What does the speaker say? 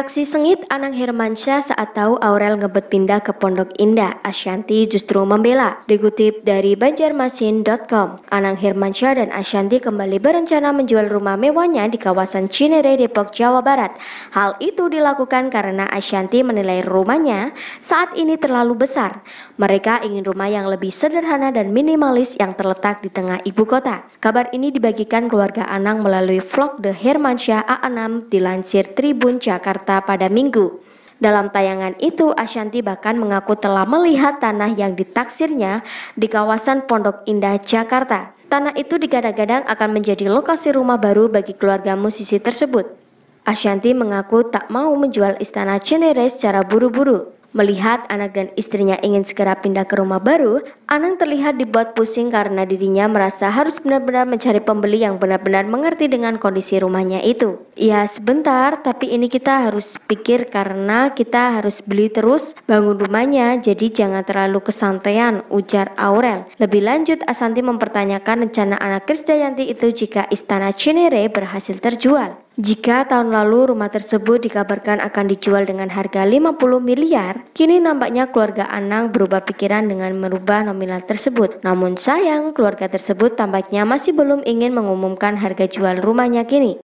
Reaksi sengit Anang Hermansyah saat tahu Aurel ngebet pindah ke Pondok Indah, Ashanti justru membela. Dikutip dari banjarmasin.com, Anang Hermansyah dan Ashanti kembali berencana menjual rumah mewahnya di kawasan Cinere, Depok, Jawa Barat. Hal itu dilakukan karena Ashanti menilai rumahnya saat ini terlalu besar. Mereka ingin rumah yang lebih sederhana dan minimalis yang terletak di tengah ibu kota. Kabar ini dibagikan keluarga Anang melalui vlog The Hermansyah A6 dilansir Tribun Jakarta. Jakarta pada minggu. Dalam tayangan itu, Ashanti bahkan mengaku telah melihat tanah yang ditaksirnya di kawasan Pondok Indah, Jakarta. Tanah itu digadang-gadang akan menjadi lokasi rumah baru bagi keluarga musisi tersebut. Ashanti mengaku tak mau menjual istana Ceneres secara buru-buru. Melihat anak dan istrinya ingin segera pindah ke rumah baru, Anang terlihat dibuat pusing karena dirinya merasa harus benar-benar mencari pembeli yang benar-benar mengerti dengan kondisi rumahnya itu. Ya sebentar, tapi ini kita harus pikir karena kita harus beli terus bangun rumahnya, jadi jangan terlalu kesantean, ujar Aurel. Lebih lanjut, Asanti mempertanyakan rencana anak Krisdayanti itu jika istana Cinere berhasil terjual. Jika tahun lalu rumah tersebut dikabarkan akan dijual dengan harga 50 miliar, kini nampaknya keluarga Anang berubah pikiran dengan merubah nominal tersebut. Namun sayang, keluarga tersebut tampaknya masih belum ingin mengumumkan harga jual rumahnya kini.